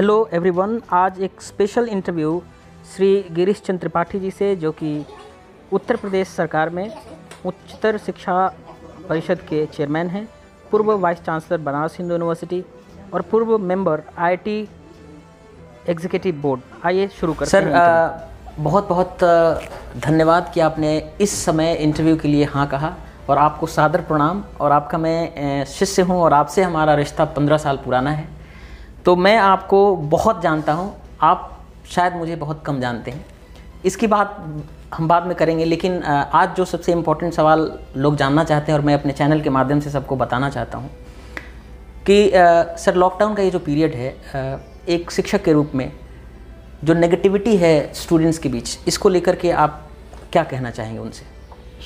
Hello everyone आज एक special interview Shri Girish Chandra Tripathi ji से जो कि उत्तर प्रदेश सरकार में उच्चतर शिक्षा परिषद के चेयरमैन हैं पूर्व vice chancellor Banaras Hindu university और पूर्व मेंबर आईटी एग्जीक्यूटिव बोर्ड आइए शुरू कर सर आ, बहुत बहुत धन्यवाद कि आपने इस समय इंटरव्यू के लिए हाँ कहा और आपको सादर प्रणाम और आपका मैं शिष्य हूँ और आपसे हमारा रिश्ता पंद्रह साल पुराना है तो मैं आपको बहुत जानता हूँ आप शायद मुझे बहुत कम जानते हैं इसकी बात हम बाद में करेंगे लेकिन आज जो सबसे इम्पोर्टेंट सवाल लोग जानना चाहते हैं और मैं अपने चैनल के माध्यम से सबको बताना चाहता हूँ कि आ, सर लॉकडाउन का ये जो पीरियड है आ, एक शिक्षक के रूप में जो नेगेटिविटी है स्टूडेंट्स के बीच इसको लेकर के आप क्या कहना चाहेंगे उनसे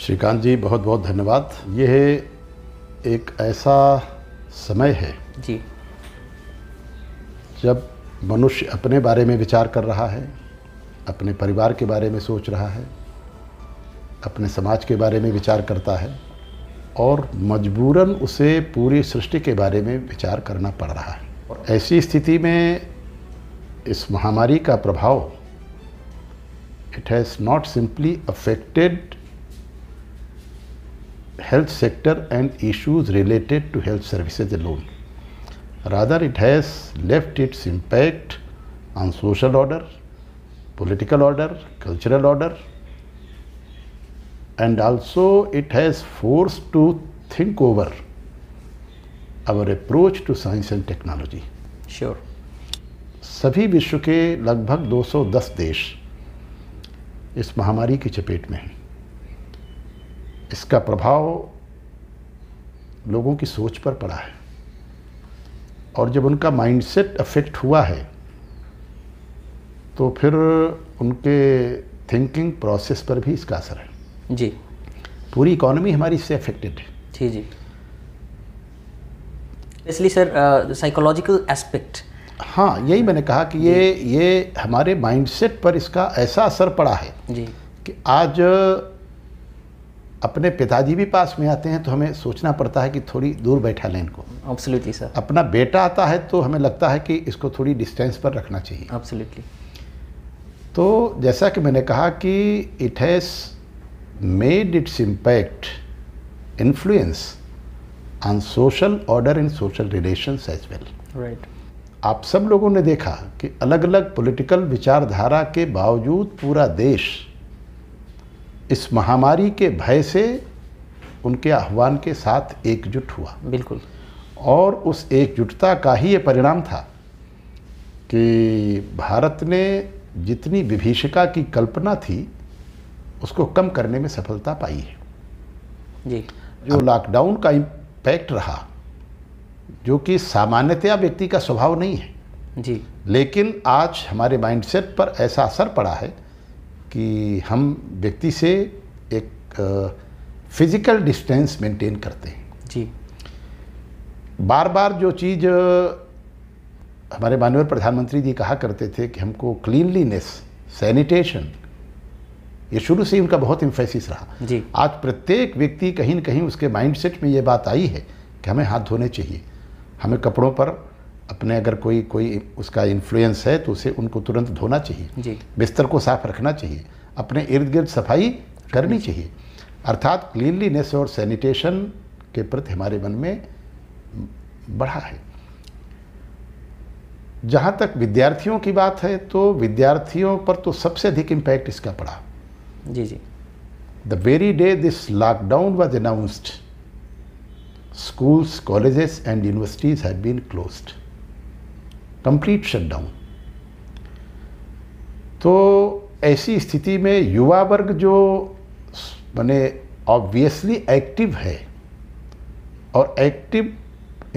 श्रीकांत जी बहुत बहुत धन्यवाद यह एक ऐसा समय है जी जब मनुष्य अपने बारे में विचार कर रहा है अपने परिवार के बारे में सोच रहा है अपने समाज के बारे में विचार करता है और मजबूरन उसे पूरी सृष्टि के बारे में विचार करना पड़ रहा है और ऐसी स्थिति में इस महामारी का प्रभाव it has not simply affected health sector and issues related to health services alone Rather, it has left its impact on social order, political order, cultural order, and also it has forced to think over our approach to science and technology. Sure. सभी विश्व के लगभग 210 देश इस महामारी की चपेट में हैं इसका प्रभाव लोगों की सोच पर पड़ा है और जब उनका माइंडसेट अफेक्ट हुआ है तो फिर उनके थिंकिंग प्रोसेस पर भी इसका असर है जी पूरी इकोनॉमी हमारी इससे अफेक्टेड है जी जी इसलिए सर साइकोलॉजिकल एस्पेक्ट हाँ यही मैंने कहा कि ये ये हमारे माइंडसेट पर इसका ऐसा असर पड़ा है जी कि आज अपने पिताजी भी पास में आते हैं तो हमें सोचना पड़ता है कि थोड़ी दूर बैठा लें इनको एब्सोल्युटली सर अपना बेटा आता है तो हमें लगता है कि इसको थोड़ी डिस्टेंस पर रखना चाहिए एब्सोल्युटली तो जैसा कि मैंने कहा कि it has made its impact influence on social order in social relation as well right आप सब लोगों ने देखा कि अलग अलग पॉलिटिकल विचारधारा के बावजूद पूरा देश इस महामारी के भय से उनके आह्वान के साथ एकजुट हुआ बिल्कुल और उस एकजुटता का ही ये परिणाम था कि भारत ने जितनी विभीषिका की कल्पना थी उसको कम करने में सफलता पाई है जी जो लॉकडाउन का इम्पैक्ट रहा जो कि सामान्यतया व्यक्ति का स्वभाव नहीं है जी लेकिन आज हमारे माइंडसेट पर ऐसा असर पड़ा है कि हम व्यक्ति से एक फिज़िकल डिस्टेंस मेंटेन करते हैं जी बार बार जो चीज़ हमारे माननीय प्रधानमंत्री जी कहा करते थे कि हमको क्लीनलीनेस सैनिटेशन ये शुरू से ही उनका बहुत इम्फेसिस रहा जी आज प्रत्येक व्यक्ति कहीं ना कहीं उसके माइंडसेट में ये बात आई है कि हमें हाथ धोने चाहिए हमें कपड़ों पर अपने अगर कोई कोई उसका इन्फ्लुएंस है तो उसे उनको तुरंत धोना चाहिए बिस्तर को साफ रखना चाहिए अपने इर्द गिर्द सफाई करनी चाहिए अर्थात क्लीनलीनेस और सैनिटेशन के प्रति हमारे मन में बढ़ा है जहाँ तक विद्यार्थियों की बात है तो विद्यार्थियों पर तो सबसे अधिक इम्पैक्ट इसका पड़ा जी जी the very day this lockdown was announced schools colleges and universities have been closed complete shutdown तो ऐसी स्थिति में युवा वर्ग जो मैंने ऑब्वियसली एक्टिव है और एक्टिव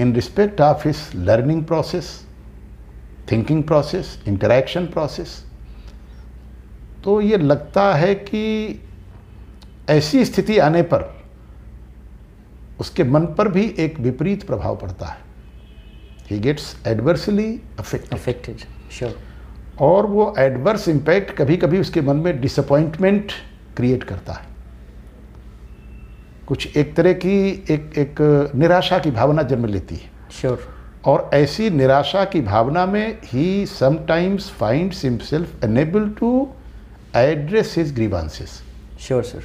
इन रिस्पेक्ट ऑफ इस learning process thinking process interaction process तो ये लगता है कि ऐसी स्थिति आने पर उसके मन पर भी एक विपरीत प्रभाव पड़ता है ही गेट्स एडवर्सली अफेक्टेड श्योर और वो एडवर्स इम्पैक्ट कभी कभी उसके मन में डिसअपॉइंटमेंट क्रिएट करता है कुछ एक तरह की एक एक निराशा की भावना जन्म लेती है श्योर sure. और ऐसी निराशा की भावना में ही sometimes finds himself enable to address his grievances sure sir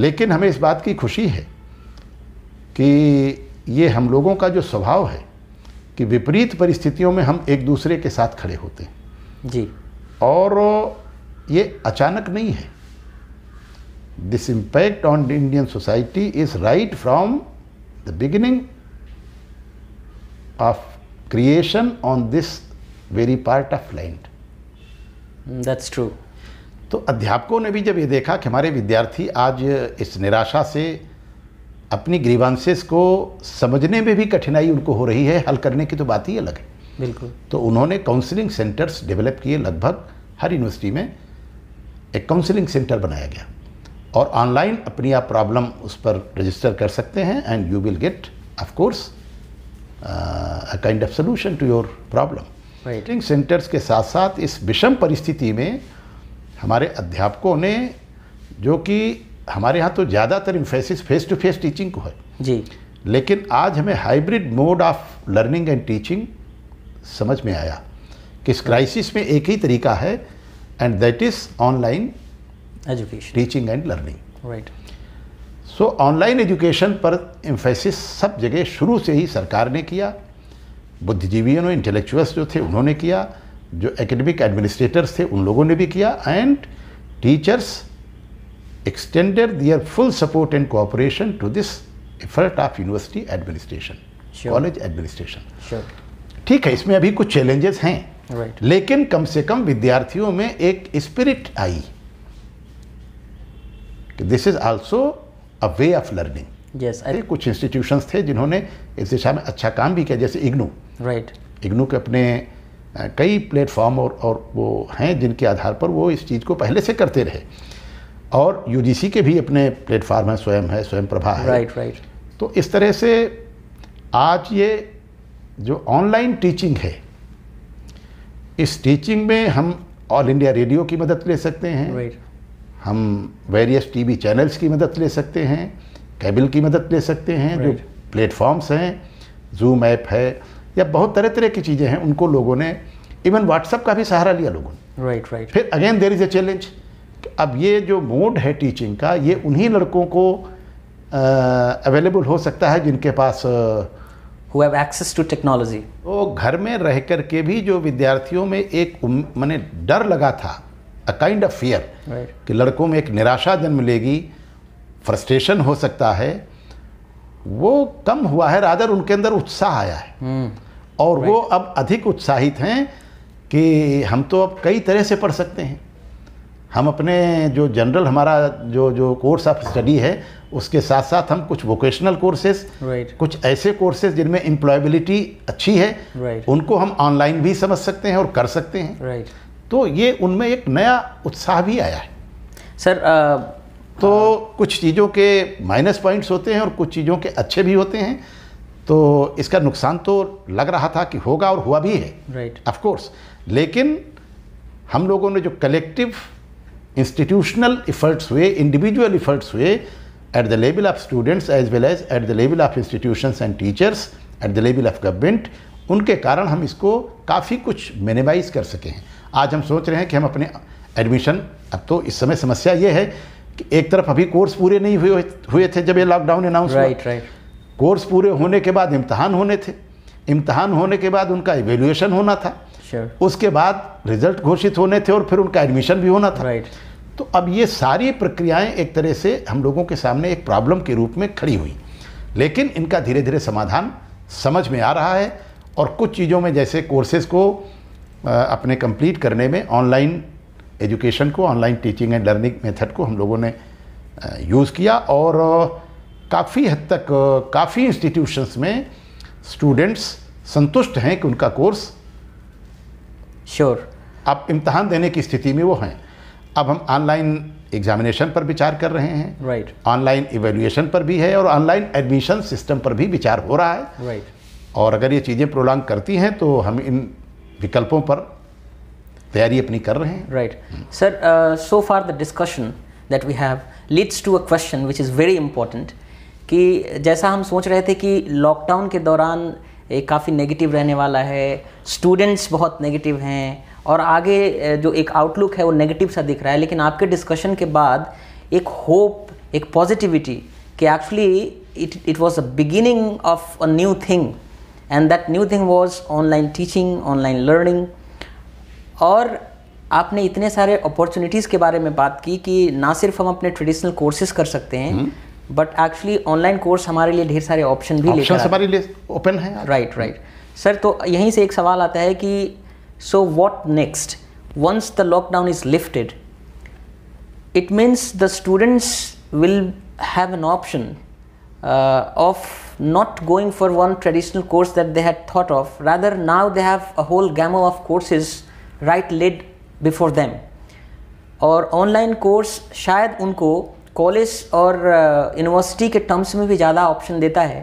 लेकिन हमें इस बात की खुशी है कि ये हम लोगों का जो स्वभाव है कि विपरीत परिस्थितियों में हम एक दूसरे के साथ खड़े होते हैं जी और ये अचानक नहीं है this impact on the Indian society is right from the beginning of creation on this very part of land that's true तो अध्यापकों ने भी जब ये देखा कि हमारे विद्यार्थी आज इस निराशा से अपनी ग्रीवांसेस को समझने में भी कठिनाई उनको हो रही है हल करने की तो बात ही अलग है बिल्कुल तो उन्होंने काउंसलिंग सेंटर्स डेवलप किए लगभग हर यूनिवर्सिटी में एक काउंसलिंग सेंटर बनाया गया और ऑनलाइन अपनी आप प्रॉब्लम उस पर रजिस्टर कर सकते हैं and you will get of course kind of solution to your problem training centres के साथ साथ इस विषम परिस्थिति में हमारे अध्यापकों ने जो कि हमारे यहाँ तो ज़्यादातर emphasis face to face teaching को है जी लेकिन आज हमें hybrid mode of learning and teaching समझ में आया कि इस क्राइसिस में एक ही तरीका है and that is online education teaching and learning right so online education पर इम्फेसिस सब जगह शुरू से ही सरकार ने किया बुद्धिजीवियों ने इंटेलेक्चुअल्स जो थे उन्होंने किया जो एकेडमिक एडमिनिस्ट्रेटर्स थे उन लोगों ने भी किया and teachers extended their full support and cooperation to this effort of university administration, sure. college administration. Sure. ठीक है इसमें अभी कुछ चैलेंजेस हैं right. लेकिन कम से कम विद्यार्थियों में एक स्पिरिट आई कि this is also a way of learning yes कुछ इंस्टीट्यूशंस थे जिन्होंने इस दिशा में अच्छा काम भी किया जैसे इग्नू राइट right. इग्नू के अपने कई प्लेटफॉर्म और और वो हैं जिनके आधार पर वो इस चीज़ को पहले से करते रहे और यूजीसी के भी अपने प्लेटफार्म हैं स्वयं है स्वयं प्रभा है राइट right, राइट right. तो इस तरह से आज ये जो ऑनलाइन टीचिंग है इस टीचिंग में हम ऑल इंडिया रेडियो की मदद ले सकते हैं right. हम वेरियस टीवी चैनल्स की मदद ले सकते हैं केबल की मदद ले सकते हैं right. जो प्लेटफॉर्म्स हैं जूम ऐप है या बहुत तरह तरह की चीज़ें हैं उनको लोगों ने इवन व्हाट्सअप का भी सहारा लिया लोगों ने राइट राइट फिर again there is a challenge अब ये जो मोड है टीचिंग का ये उन्हीं लड़कों को अवेलेबल हो सकता है जिनके पास who have access to technology वो घर में रह कर के भी जो विद्यार्थियों में एक मैंने डर लगा था अ काइंड ऑफ फियर कि लड़कों में एक निराशा जन्म लेगी फ्रस्ट्रेशन हो सकता है वो कम हुआ है रादर उनके अंदर उत्साह आया है hmm. और right. वो अब अधिक उत्साहित हैं कि हम तो अब कई तरह से पढ़ सकते हैं हम अपने जो जनरल हमारा जो जो कोर्स ऑफ स्टडी है उसके साथ साथ हम कुछ वोकेशनल कोर्सेज right. कुछ ऐसे कोर्सेज जिनमें एम्प्लॉयबिलिटी अच्छी है right. उनको हम ऑनलाइन भी समझ सकते हैं और कर सकते हैं right. तो ये उनमें एक नया उत्साह भी आया है सर uh, तो uh, कुछ चीज़ों के माइनस पॉइंट्स होते हैं और कुछ चीज़ों के अच्छे भी होते हैं तो इसका नुकसान तो लग रहा था कि होगा और हुआ भी है राइट right. लेकिन हम लोगों ने जो कलेक्टिव institutional efforts हुए individual efforts हुए at the level of students as well as at the level of institutions and teachers at the level of government उनके कारण हम इसको काफ़ी कुछ मिनिमाइज कर सके हैं आज हम सोच रहे हैं कि हम अपने एडमिशन अब तो इस समय समस्या ये है कि एक तरफ अभी कोर्स पूरे नहीं हुए हुए थे जब ये lockdown announce right right course पूरे होने के बाद इम्तहान होने थे इम्तहान होने के बाद उनका एवेल्यूएशन होना था sure. उसके बाद रिजल्ट घोषित होने थे और फिर उनका एडमिशन भी होना था right. तो अब ये सारी प्रक्रियाएं एक तरह से हम लोगों के सामने एक प्रॉब्लम के रूप में खड़ी हुई लेकिन इनका धीरे धीरे समाधान समझ में आ रहा है और कुछ चीज़ों में जैसे कोर्सेज को अपने कंप्लीट करने में ऑनलाइन एजुकेशन को online teaching and learning method को हम लोगों ने यूज़ किया और काफ़ी हद तक काफ़ी इंस्टीट्यूशंस में स्टूडेंट्स संतुष्ट हैं कि उनका कोर्स श्योर आप इम्तहान देने की स्थिति में वो हैं अब हम ऑनलाइन एग्जामिनेशन पर विचार कर रहे हैं राइट ऑनलाइन इवेल्यूएशन पर भी है और ऑनलाइन एडमिशन सिस्टम पर भी विचार हो रहा है राइट right. और अगर ये चीज़ें प्रोलॉन्ग करती हैं तो हम इन विकल्पों पर तैयारी अपनी कर रहे हैं right sir so far the discussion that we have leads to a question which is very important कि जैसा हम सोच रहे थे कि लॉकडाउन के दौरान ये काफ़ी नेगेटिव रहने वाला है स्टूडेंट्स बहुत नेगेटिव हैं और आगे जो एक आउटलुक है वो नेगेटिव सा दिख रहा है लेकिन आपके डिस्कशन के बाद एक होप एक पॉजिटिविटी कि actually it it was a beginning of a new thing and that new thing was online teaching online learning और आपने इतने सारे अपॉर्चुनिटीज़ के बारे में बात की कि ना सिर्फ हम अपने ट्रेडिशनल कोर्सेज कर सकते हैं hmm. But actually online course हमारे लिए ढेर सारे ऑप्शन भी लेकर हमारे लिए ओपन है राइट राइट सर तो यहीं से एक सवाल आता है कि so what next once the lockdown is lifted it means the students will have an option of not going for one traditional course that they had thought of rather now they have a whole gamut of courses right laid before them और online course शायद उनको college और university के terms में भी ज़्यादा option देता है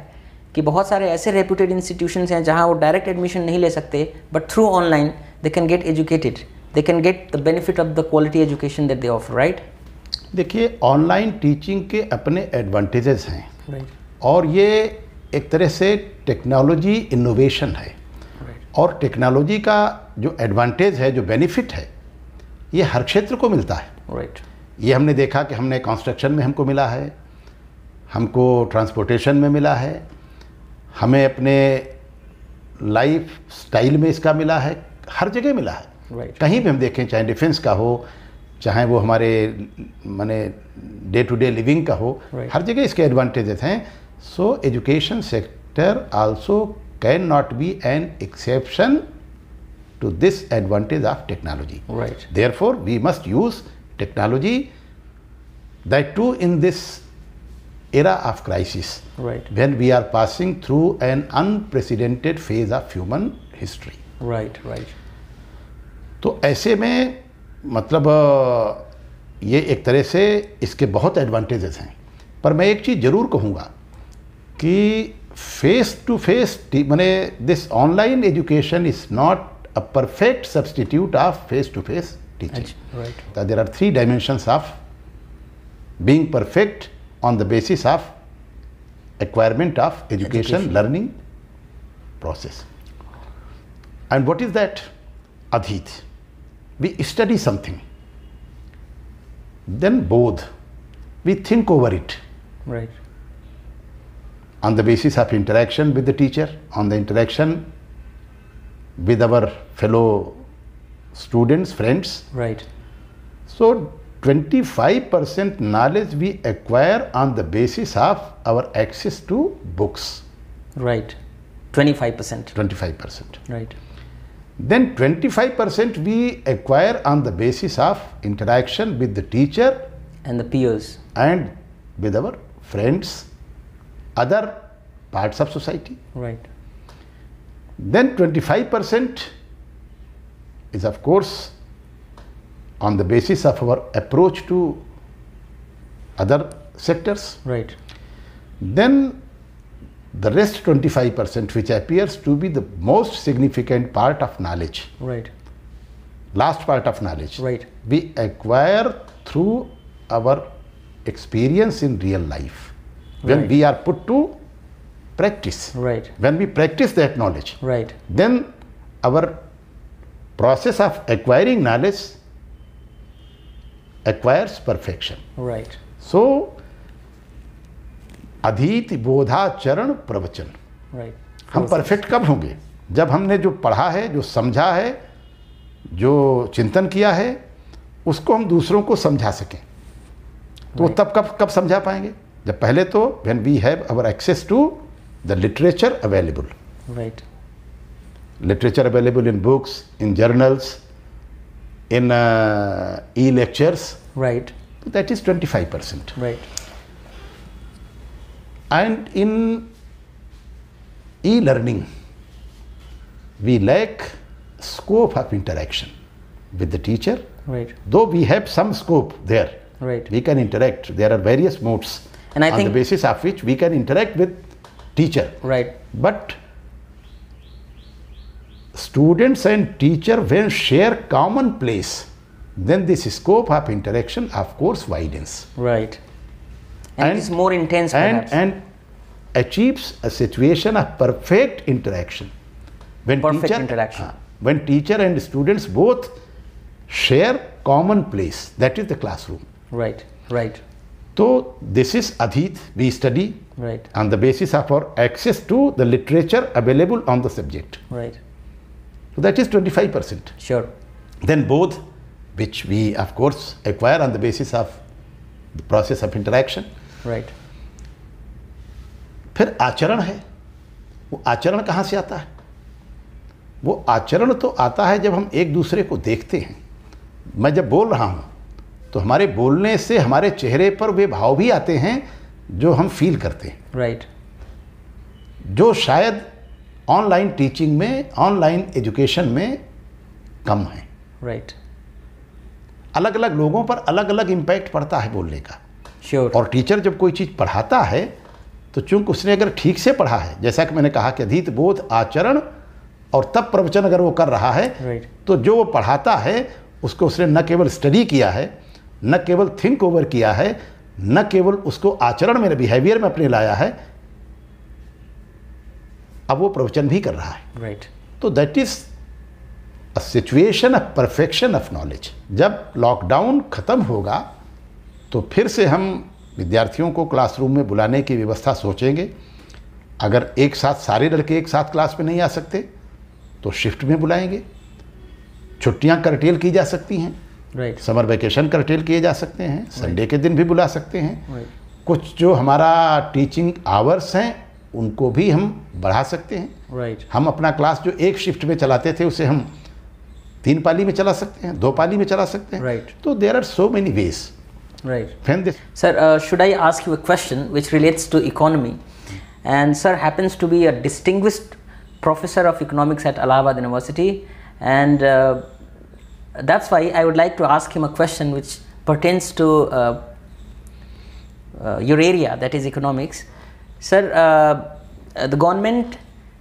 कि बहुत सारे ऐसे रेप्यूटेड इंस्टीट्यूशन हैं जहाँ वो डायरेक्ट एडमिशन नहीं ले सकते but through online they can get educated they can get the benefit of the quality education that they offer right देखिए ऑनलाइन टीचिंग के अपने एडवांटेजेस हैं right. और ये एक तरह से टेक्नोलॉजी इनोवेशन है right. और टेक्नोलॉजी का जो एडवांटेज है जो बेनिफिट है ये हर क्षेत्र को मिलता है राइट right. ये हमने देखा कि हमने कंस्ट्रक्शन में हमको मिला है हमको ट्रांसपोर्टेशन में मिला है हमें अपने लाइफ स्टाइल में इसका मिला है हर जगह मिला है right. कहीं भी हम देखें चाहे डिफेंस का हो चाहे वो हमारे माने डे टू डे लिविंग का हो right. हर जगह इसके एडवांटेजेस हैं so education sector also can not be an exception to this advantage of technology therefore we must use technology, that too in this era of crisis, right. when we are passing through an unprecedented phase of human history right right तो ऐसे में मतलब ये एक तरह से इसके बहुत एडवांटेजेस हैं पर मैं एक चीज़ ज़रूर कहूँगा कि फेस टू फेस मैंने this online education is not a perfect substitute of face to face teaching. Right. That there are three dimensions of being perfect on the basis of acquirement of education, education. learning process. And what is that adhit? We study something, then both we think over it. Right. On the basis of interaction with the teacher, on the interaction with our fellow students, friends. Right. So 25% knowledge we acquire on the basis of our access to books. Right. 25%. 25%. Right. Then 25% we acquire on the basis of interaction with the teacher and the peers and with our friends, other parts of society. Right. Then 25% is of course on the basis of our approach to other sectors. Right. Then the rest 25% which appears to be the most significant part of knowledge. Right. Last part of knowledge. Right. We acquire through our experience in real life. When right. we are put to practice. Right. When we practice that knowledge. Right. Then our process of acquiring knowledge acquires perfection. Right. So, bodha charan प्रवचन right. हम perfect कब होंगे जब हमने जो पढ़ा है जो समझा है जो चिंतन किया है उसको हम दूसरों को समझा सकें तो right. तब कब कब समझा पाएंगे जब पहले तो when we have our access to the literature available right literature available in books, in journals, in uh, e-lectures. Right. That is 25%. Right. And in e-learning, we lack scope of interaction with the teacher. Right. Though we have some scope there. Right. We can interact. There are various modes and I on the basis of which we can interact with teacher. Right. But students and teacher when share common place, then this scope of interaction of course widens. Right. And, and it's more intense And, and achieves a situation of perfect interaction. When perfect teacher, interaction. Uh, when teacher and students both share common place, that is the classroom. Right, right. So this is adhit, we study right. on the basis of our access to the literature available on the subject. Right. So that is 25%. percent. Sure. Then both, which we of course acquire on the basis of the process of interaction. Right. फिर आचरण है वो आचरण कहाँ से आता है वो आचरण तो आता है जब हम एक दूसरे को देखते हैं मैं जब बोल रहा हूँ तो हमारे बोलने से हमारे चेहरे पर वे भाव भी आते हैं जो हम फील करते हैं राइट right. जो शायद ऑनलाइन टीचिंग में ऑनलाइन एजुकेशन में कम है राइट right. अलग अलग लोगों पर अलग अलग इम्पैक्ट पड़ता है बोलने का श्योर sure. और टीचर जब कोई चीज़ पढ़ाता है तो चूंकि उसने अगर ठीक से पढ़ा है जैसा कि मैंने कहा कि अधीत बोध आचरण और तब प्रवचन अगर वो कर रहा है right. तो जो वो पढ़ाता है उसको उसने न केवल स्टडी किया है न केवल थिंक ओवर किया है न केवल उसको आचरण में बिहेवियर में अपने लाया है अब वो प्रवचन भी कर रहा है राइट right. तो that is a situation of perfection of knowledge जब लॉकडाउन ख़त्म होगा तो फिर से हम विद्यार्थियों को क्लासरूम में बुलाने की व्यवस्था सोचेंगे अगर एक साथ सारे लड़के एक साथ क्लास में नहीं आ सकते तो शिफ्ट में बुलाएंगे छुट्टियां करटेल की जा सकती हैं right right. Summer vacation curtail किए जा सकते हैं संडे right. के दिन भी बुला सकते हैं right. कुछ जो हमारा टीचिंग आवर्स हैं उनको भी हम बढ़ा सकते हैं राइट right. हम अपना क्लास जो एक शिफ्ट में चलाते थे उसे हम तीन पाली में चला सकते हैं दो पाली में चला सकते हैं राइट right. तो there are so many ways right then this sir should I ask you a question which relates to economy and sir happens to be a distinguished professor of economics at Allahabad university and that's why I would like to ask him a question which pertains to your area that is economics Sir, uh, uh, the government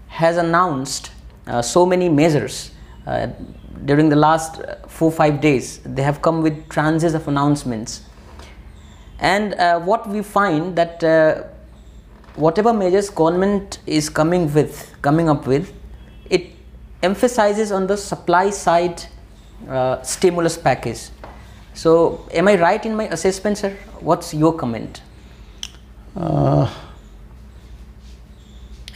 has announced uh, so many measures uh, during the last uh, four five days. They have come with tranches of announcements, and uh, what we find that whatever measures government is coming with, coming up with, it emphasizes on the supply side stimulus package. So, am I right in my assessment, sir? What's your comment? Uh,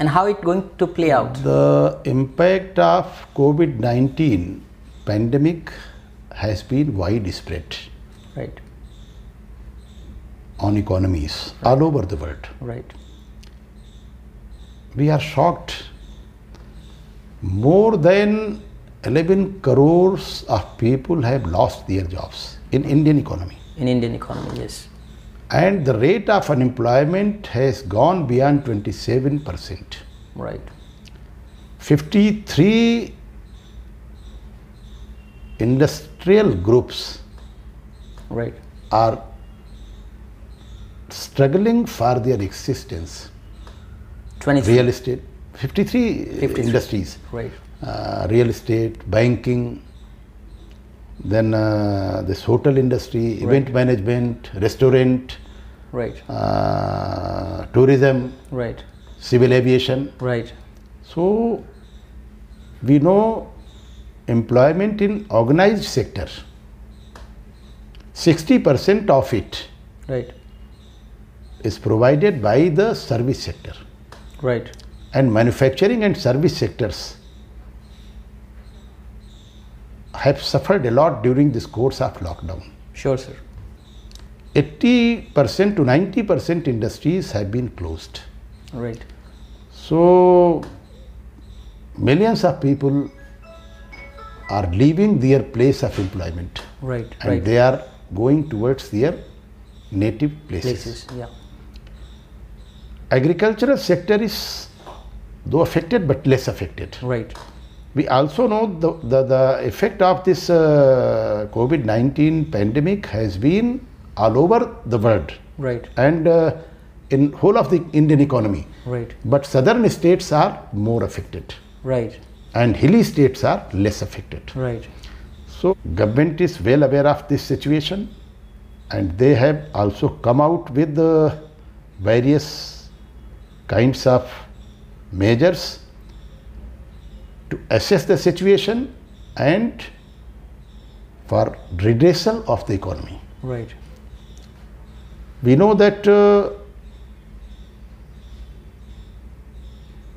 and how it going to play out? The impact of COVID-19 pandemic has been widespread. Right. On economies right. all over the world. Right. We are shocked. More than 11 crores of people have lost their jobs in Indian economy. In Indian economy, yes and the rate of unemployment has gone beyond 27 percent. Right. 53 industrial groups right. are struggling for their existence. Twenty. Real estate, 53, 53. industries. Right. Uh, real estate, banking, then uh, this hotel industry, right. event management, restaurant, right, uh, tourism, right, civil aviation, right. So we know employment in organized sector. 60% of it right. is provided by the service sector. Right. And manufacturing and service sectors have suffered a lot during this course of lockdown. Sure, sir. 80% to 90% industries have been closed. Right. So, millions of people are leaving their place of employment. Right. And right. they are going towards their native places. places yeah. Agricultural sector is though affected but less affected. Right we also know the, the, the effect of this uh, COVID 19 pandemic has been all over the world. Right. And uh, in whole of the Indian economy. Right. But southern states are more affected. Right. And hilly states are less affected. Right. So government is well aware of this situation and they have also come out with uh, various kinds of measures to assess the situation and for redressal of the economy. Right. We know that uh,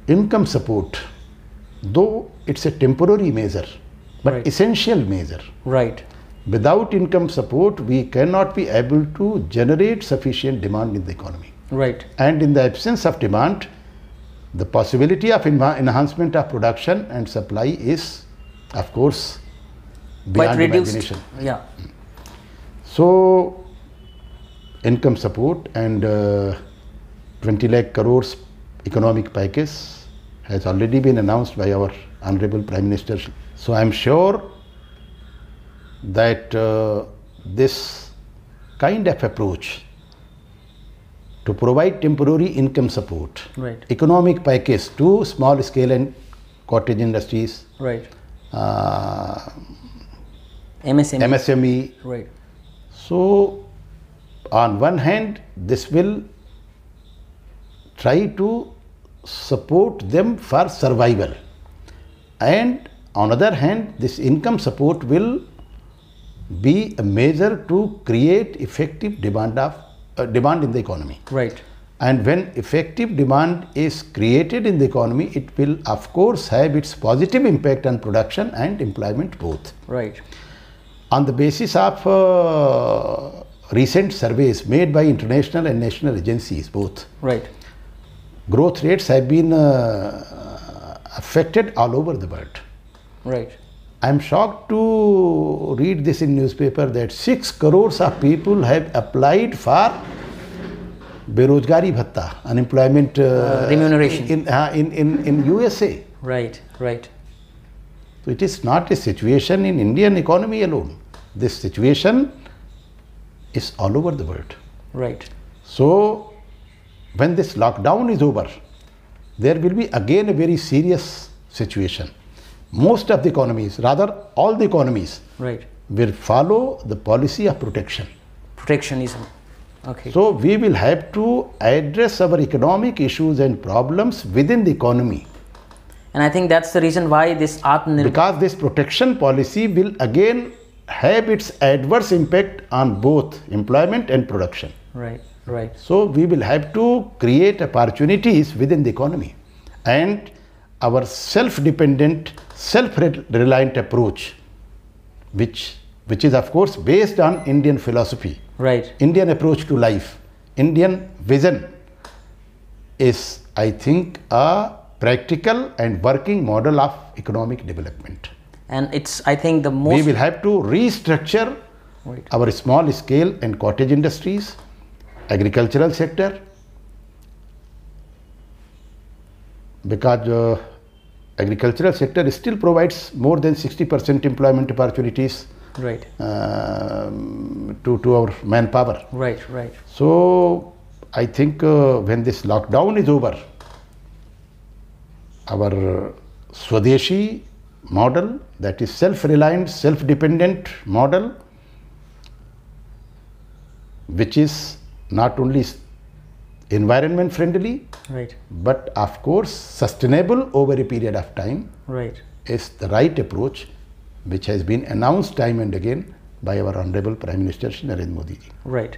income support, though it's a temporary measure, but right. essential measure. Right. Without income support, we cannot be able to generate sufficient demand in the economy. Right. And in the absence of demand, the possibility of enhancement of production and supply is, of course, beyond reduced, imagination. Yeah. So, income support and uh, 20 lakh crores economic package has already been announced by our Honorable Prime Minister. So, I am sure that uh, this kind of approach to provide temporary income support, right. economic package to small scale and cottage industries, right. Uh, MSME. MSME. Right. So, on one hand, this will try to support them for survival, and on other hand, this income support will be a measure to create effective demand of uh, demand in the economy. Right. And when effective demand is created in the economy, it will of course have its positive impact on production and employment both. Right. On the basis of uh, recent surveys made by international and national agencies both. Right. Growth rates have been uh, affected all over the world. Right. I am shocked to read this in newspaper that 6 crores of people have applied for berozgari bhatta, unemployment uh, uh, remuneration in, uh, in, in, in USA. Right, right. So it is not a situation in Indian economy alone. This situation is all over the world. Right. So when this lockdown is over, there will be again a very serious situation most of the economies, rather all the economies, right. will follow the policy of protection. Protectionism. Okay. So we will have to address our economic issues and problems within the economy. And I think that's the reason why this Atmanirbhar. Because this protection policy will again have its adverse impact on both employment and production. Right, right. So we will have to create opportunities within the economy and our self dependent self-reliant approach, which, which is of course based on Indian philosophy, right. Indian approach to life, Indian vision is, I think, a practical and working model of economic development. And it's, I think, the most. We will have to restructure right. our small scale and cottage industries, agricultural sector, because uh, agricultural sector still provides more than 60% employment opportunities right uh, to to our manpower right right so i think uh, when this lockdown is over our swadeshi model that is self reliant self dependent model which is not only environment friendly right but of course sustainable over a period of time right is the right approach which has been announced time and again by our honorable prime minister narendra modi ji right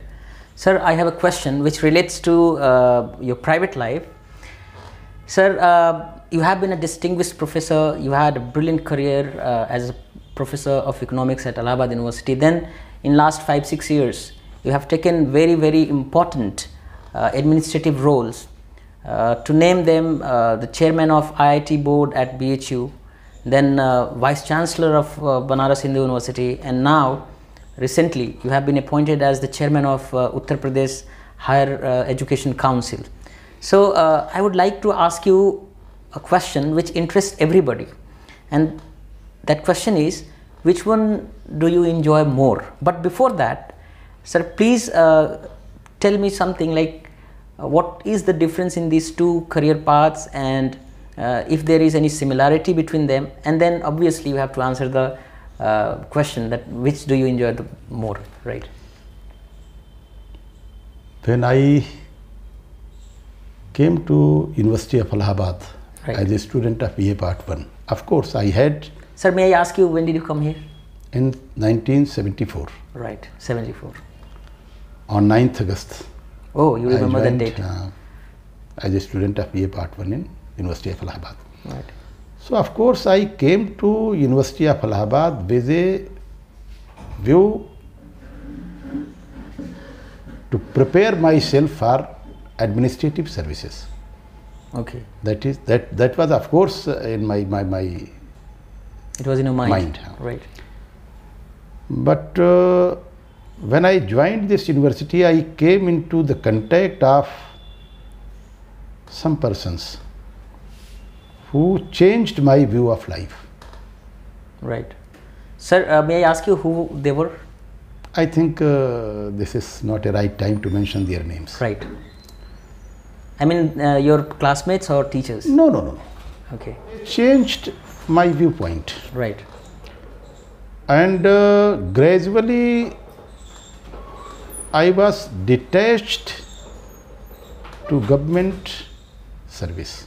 sir i have a question which relates to uh, your private life sir uh, you have been a distinguished professor you had a brilliant career uh, as a professor of economics at allahabad university then in last 5 6 years you have taken very very important uh, administrative roles. Uh, to name them, uh, the chairman of IIT board at BHU, then vice chancellor of Banaras Hindu University, and now recently you have been appointed as the chairman of Uttar Pradesh Higher Education Council. So I would like to ask you a question which interests everybody, and that question is which one do you enjoy more but before that sir please uh, tell me something like uh, what is the difference in these two career paths and uh, if there is any similarity between them and then obviously you have to answer the uh, question that which do you enjoy the more right when i came to university of allahabad right. as a student of ba part 1 of course i had sir may i ask you when did you come here in 1974 right 74 on 9th august Oh, you remember joined, that date? Uh, as a student of BA Part 1 in University of Allahabad. Right. So, of course, I came to University of Allahabad with a view to prepare myself for administrative services. Okay. That is that that was of course uh, in my my my. It was in your mind. mind. Right. But uh, when I joined this university, I came into the contact of some persons who changed my view of life. Right. Sir, uh, may I ask you who they were? I think uh, this is not a right time to mention their names. Right. I mean, uh, your classmates or teachers? No, no, no. Okay. Changed my viewpoint. Right. And uh, gradually, I was detached to government service.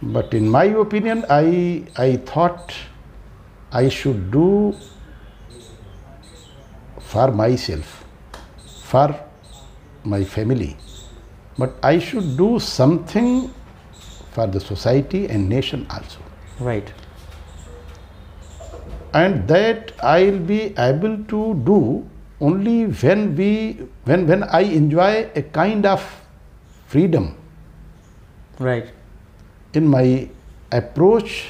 But in my opinion, I, I thought I should do for myself, for my family, but I should do something for the society and nation also. Right. And that I'll be able to do only when we when when i enjoy a kind of freedom right in my approach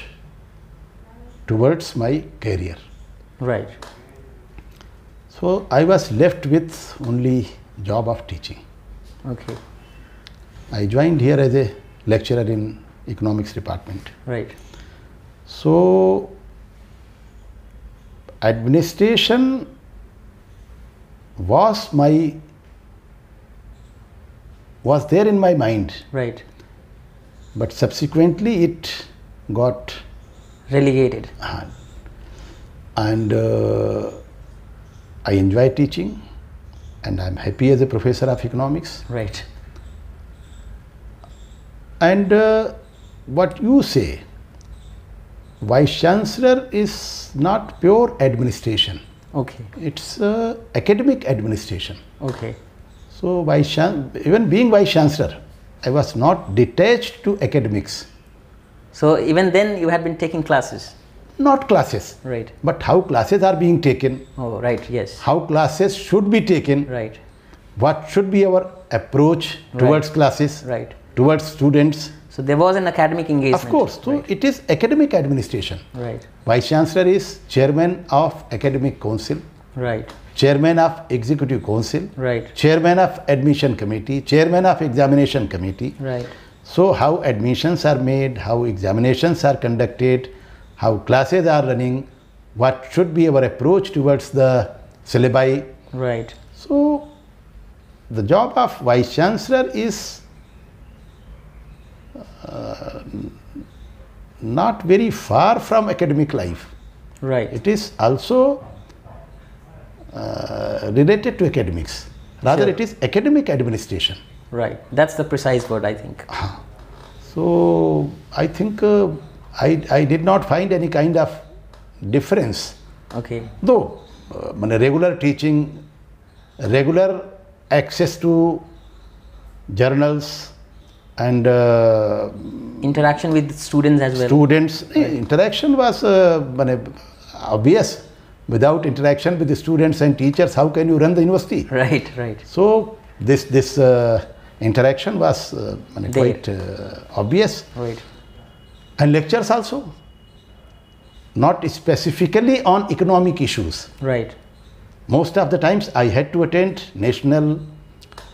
towards my career right so i was left with only job of teaching okay i joined here as a lecturer in economics department right so administration was my was there in my mind right but subsequently it got relegated uh, and uh, i enjoy teaching and i'm happy as a professor of economics right and uh, what you say vice chancellor is not pure administration Okay. It's uh, academic administration. Okay. So by even being vice chancellor, I was not detached to academics. So even then you had been taking classes? Not classes. Right. But how classes are being taken. Oh, right, yes. How classes should be taken. Right. What should be our approach towards right. classes. Right. Towards students. So there was an academic engagement. Of course, so right. it is academic administration. Right. Vice Chancellor is chairman of academic council. Right. Chairman of executive council. Right. Chairman of admission committee. Chairman of examination committee. Right. So how admissions are made, how examinations are conducted, how classes are running, what should be our approach towards the syllabi. Right. So the job of vice chancellor is uh, not very far from academic life. Right. It is also uh, related to academics. Rather, sure. it is academic administration. Right. That's the precise word, I think. Ah. So, I think uh, I, I did not find any kind of difference. Okay. Though, uh, regular teaching, regular access to journals, and uh, interaction with students as well students eh, right. interaction was uh, obvious without interaction with the students and teachers how can you run the university right right so this this uh, interaction was uh, quite uh, obvious right and lectures also not specifically on economic issues right most of the times i had to attend national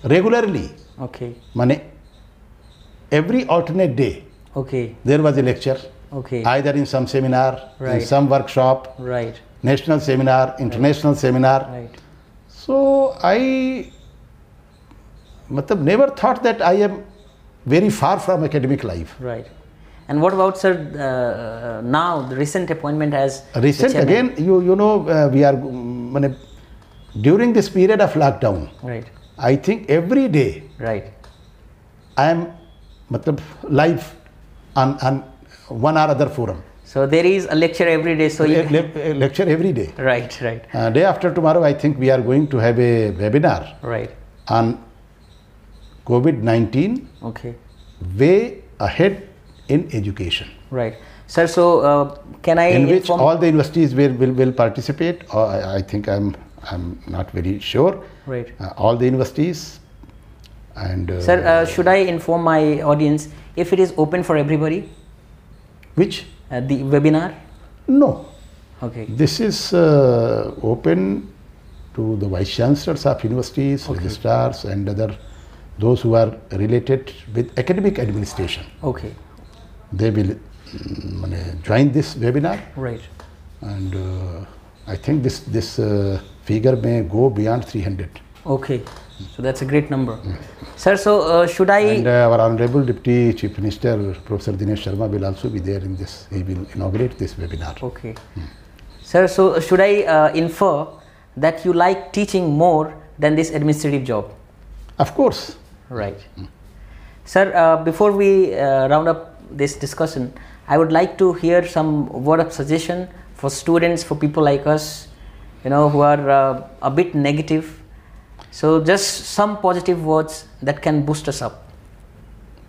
regularly okay Mane every alternate day, okay, there was a lecture. Okay. Either in some seminar, right. in some workshop, right. National seminar, international right. seminar. Right. So I, matlab, never thought that I am very far from academic life. Right. And what about sir uh, now the recent appointment as recent again you you know uh, we are um, during this period of lockdown right I think every day right I am matlab live on, on one or other forum. So there is a lecture every day. So you le- lecture every day. Right, right. Uh, day after tomorrow, I think we are going to have a webinar. Right. On COVID nineteen. Okay. Way ahead in education. Right, sir. So uh, can I? In which all the universities will will, will participate. Uh, I, I think I'm I'm not very sure. Right. Uh, all the universities and uh, sir, uh, should I inform my audience if it is open for everybody? Which uh, the webinar? No. Okay. This is uh, open to the vice chancellors of universities, okay. registrars, and other those who are related with academic administration. Okay. They will um, join this webinar. Right. And uh, I think this this uh, figure may go beyond 300. Okay. So that's a great number. Sir, so uh, should I... And uh, our Honorable Deputy Chief Minister, Professor Dinesh Sharma will also be there in this. He will inaugurate this webinar. Okay. Hmm. Sir, so uh, should I uh, infer that you like teaching more than this administrative job? Of course. Right. Hmm. Sir, uh, before we uh, round up this discussion, I would like to hear some word of suggestion for students, for people like us, you know, who are a bit negative so just some positive words that can boost us up.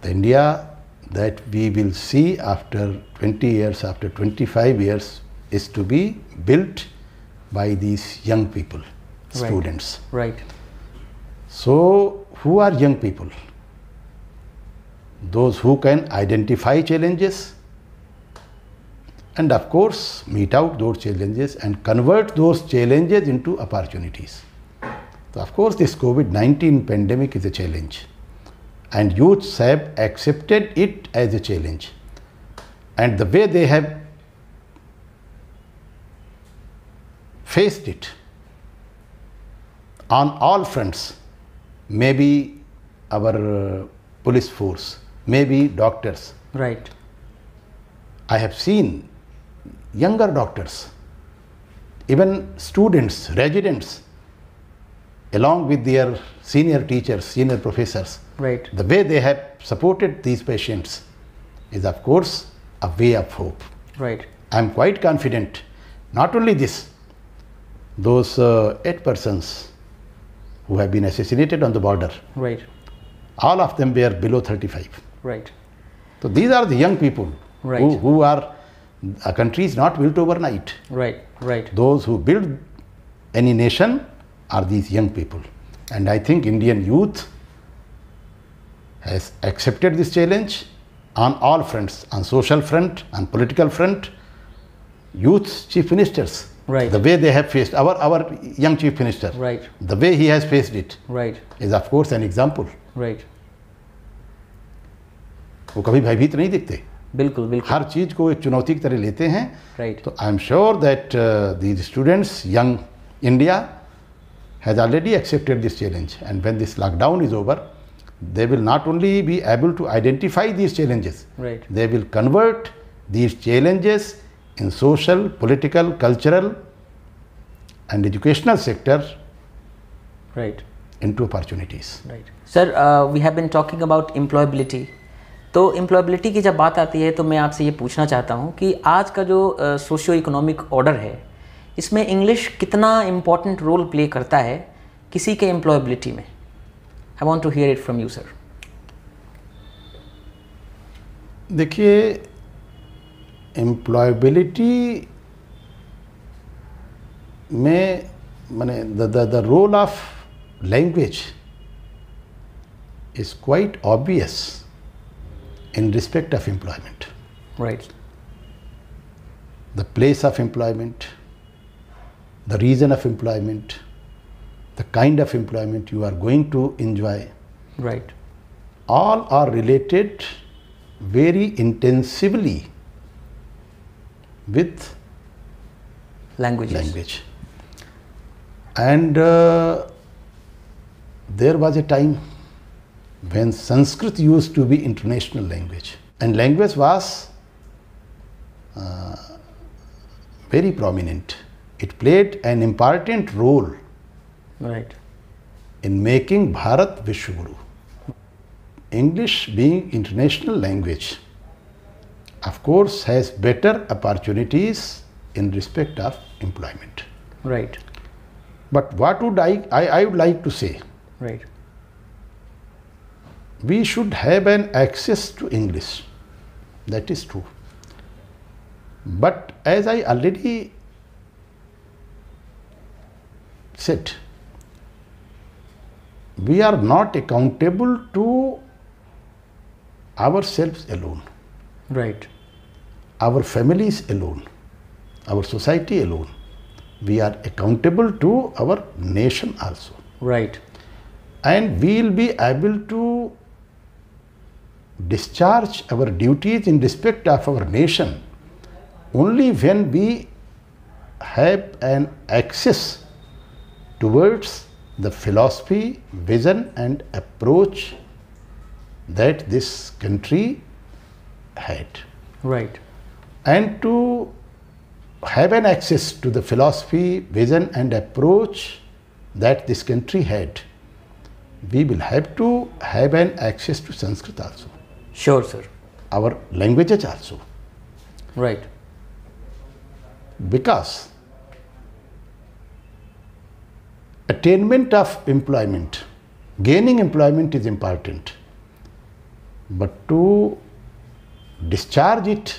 The India that we will see after 20 years, after 25 years is to be built by these young people, right. students. Right. So who are young people? Those who can identify challenges and of course meet out those challenges and convert those challenges into opportunities. So of course, this COVID-19 pandemic is a challenge and youths have accepted it as a challenge. And the way they have faced it on all fronts, maybe our uh, police force, maybe doctors. Right. I have seen younger doctors, even students, residents, along with their senior teachers, senior professors. Right. The way they have supported these patients is, of course, a way of hope. Right. I am quite confident. Not only this, those uh, eight persons who have been assassinated on the border. Right. All of them were below 35. Right. So these are the young people right. who, who are a country is not built overnight. Right. Right. Those who build any nation are these young people. And I think Indian youth has accepted this challenge on all fronts, on social front, on political front. Youth chief ministers, right. the way they have faced our our young chief minister, right. the way he has faced it, right. is of course an example. Right. वो कभी भयभीत नहीं दिखते बिल्कुल बिल्कुल हर चीज को एक चुनौती की तरह लेते हैं राइट तो I am sure that the students young India has already accepted this challenge and when this lockdown is over, they will not only be able to identify these challenges, right. they will convert these challenges in social, political, cultural and educational sector right. into opportunities. Right. Sir, uh, we have been talking about employability. तो employability. की जब बात आती है तो मैं आपसे ये पूछना चाहता हूँ कि आज का जो सोशियो इकोनॉमिक ऑर्डर है इसमें इंग्लिश कितना इम्पोर्टेंट रोल प्ले करता है किसी के एम्प्लॉयबिलिटी में I want to hear it from you sir देखिए एम्प्लॉयबिलिटी में मैंने the role of language is quite obvious in respect of employment right the place of employment the reason of employment, the kind of employment you are going to enjoy. Right. All are related very intensively with Languages. language. And uh, there was a time when Sanskrit used to be international language and language was uh, very prominent it played an important role right. in making Bharat Vishwaguru. English being international language, of course, has better opportunities in respect of employment. Right. But what would I, I, I would like to say? Right. We should have an access to English. That is true. But as I already sit. We are not accountable to ourselves alone. Right. Our families alone. Our society alone. We are accountable to our nation also. Right. And we will be able to discharge our duties in respect of our nation only when we have an access towards the philosophy, vision and approach that this country had. Right. And to have an access to the philosophy, vision and approach that this country had, we will have to have an access to Sanskrit also. Sure, sir. Our languages also. Right. Because attainment of employment, gaining employment is important. But to discharge it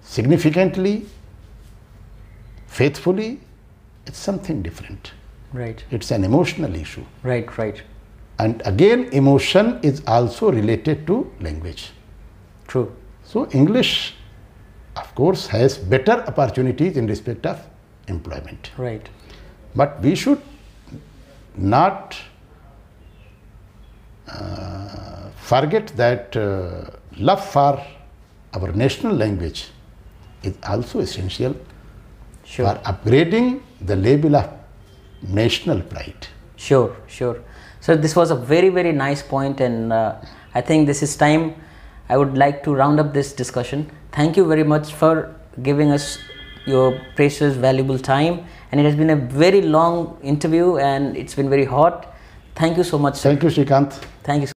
significantly, faithfully, it's something different. Right. It's an emotional issue. Right, right. And again, emotion is also related to language. True. So, English, of course, has better opportunities in respect of employment. Right. But we should not uh, forget that uh, love for our national language is also essential sure. for upgrading the level of national pride. Sure, sure. So this was a very, very nice point and uh, I think this is time I would like to round up this discussion. Thank you very much for giving us your precious valuable time and it has been a very long interview and it's been very hot thank you so much sir. thank you shrikant thank you